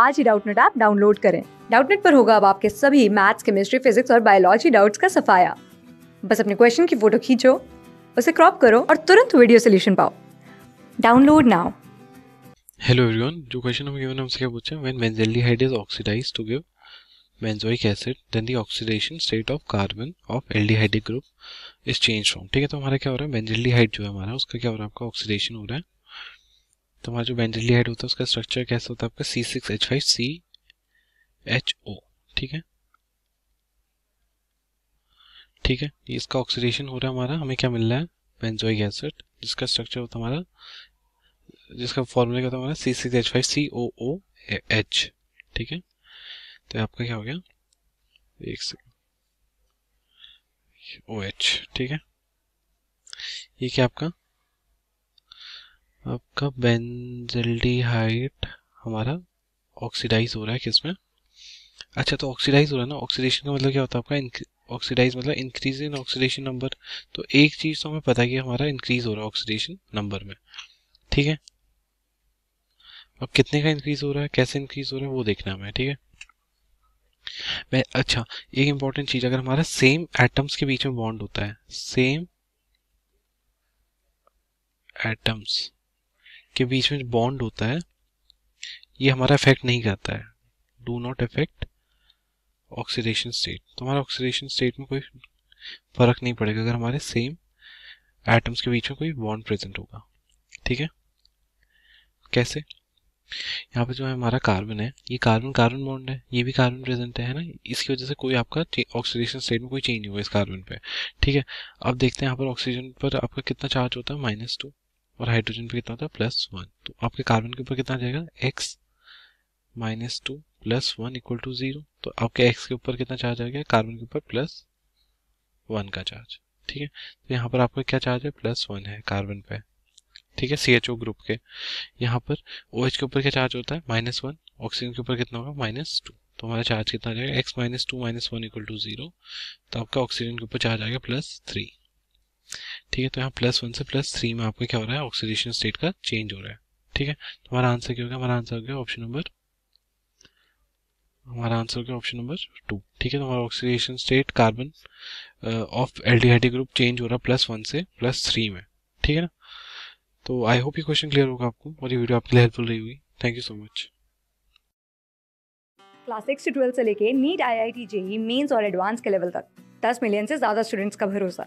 आज ही Doubtnut app download करें डाउटनेट पर होगा अब आपके सभी मैथ्स केमिस्ट्री फिजिक्स और बायोलॉजी डाउट्स का सफाया बस अपने क्वेश्चन की फोटो खींचो उसे क्रॉप करो और तुरंत वीडियो सोल्यूशन पाओ डाउनलोड नाउ हेलो एवरीवन जो क्वेश्चन हम गिवन हमसे क्या पूछे when benzaldehyde is oxidized to give benzoic acid then the oxidation state of carbon of aldehydic group is change from ठीक है तो हमारा क्या हो रहा है बेंजाल्डिहाइड जो है हमारा उसका क्या हो रहा है आपका ऑक्सीडेशन हो रहा है तो हमारा जो बेंजली हेड होता है उसका स्ट्रक्चर कैसा होता है आपका C six H five C H O ठीक है ठीक है इसका ऑक्सीडेशन हो रहा है हमारा हमें क्या मिल रहा है बेंजोइक एसिड जिसका स्ट्रक्चर होता हमारा जिसका फॉर्मूला क्या होता है हमारा C six H five C O O H ठीक है तो आपका क्या हो गया एक सेकेंड ओ एच ठीक है ये क्या आपका आपका बेंजल्डिहाइड हमारा ऑक्सीडाइज हो रहा है किसमें अच्छा तो ऑक्सीडाइज हो रहा है ना ऑक्सीडेशन का मतलब क्या होता है आपका ऑक्सीडाइज मतलब इंक्रीज इन ऑक्सीडेशन नंबर तो एक चीज़ तो हमें पता है कि हमारा इंक्रीज हो रहा है ऑक्सीडेशन नंबर में ठीक है अब कितने का इंक्रीज हो रहा है कैसे इंक्रीज हो रहा है वो देखना हमें ठीक है मैं अच्छा एक इंपॉर्टेंट चीज़ अगर हमारा सेम एटम्स के बीच में बॉन्ड होता है सेम एटम्स के बीच में बॉन्ड होता है ये हमारा इफेक्ट नहीं करता है do not effect oxidation state तो हमारा ऑक्सीडेशन स्टेट में कोई फ़र्क नहीं पड़ेगा अगर हमारे सेम एटम्स के बीच में कोई बॉन्ड प्रेजेंट होगा ठीक है कैसे यहाँ पे जो है हमारा कार्बन है ये कार्बन कार्बन बॉन्ड है ये भी कार्बन प्रेजेंट है ना इसकी वजह से कोई आपका ऑक्सीडेशन स्टेट में कोई चेंज नहीं हुआ इस कार्बन पे ठीक है अब देखते हैं यहाँ पर ऑक्सीजन पर आपका कितना चार्ज होता है माइनस टू और हाइड्रोजन पे कितना होता है प्लस वन तो आपके कार्बन के ऊपर कितना जाएगा X minus two plus one equal to zero तो आपके एक्स के ऊपर कितना चार्ज आ गया कार्बन के ऊपर प्लस वन का चार्ज ठीक है तो यहाँ पर आपका क्या चार्ज है प्लस वन है कार्बन पे ठीक है सी एच ओ ग्रुप के यहाँ पर ओ OH एच के ऊपर क्या चार्ज होता है माइनस वन ऑक्सीजन के ऊपर कितना होगा माइनस टू तो हमारा चार्ज कितना आ जाएगा X minus two minus one equal to zero तो आपका ऑक्सीजन के ऊपर चार्ज आ गया प्लस थ्री ठीक है तो यहाँ प्लस वन से प्लस थ्री में आपका क्या हो रहा है ऑक्सीडेशन स्टेट का चेंज हो रहा है ठीक है तो हमारा आंसर क्या हो गया हमारा आंसर हो गया ऑप्शन नंबर हमारा आंसर हो गया ऑप्शन नंबर टू ठीक है तो हमारा oxidation state carbon of L group change हो रहा है प्लस वन से प्लस थ्री में ठीक है ना तो आई होप ये क्वेश्चन क्लियर होगा आपको और ये वीडियो आपके लिए हेल्पफुल रही होगी thank you so much class six से ट्वेल्थ से लेके NEET I I T JEE mains और एडवांस के लेवल तक दस मिलियन से ज़्यादा स्टूडेंट्स का भरोसा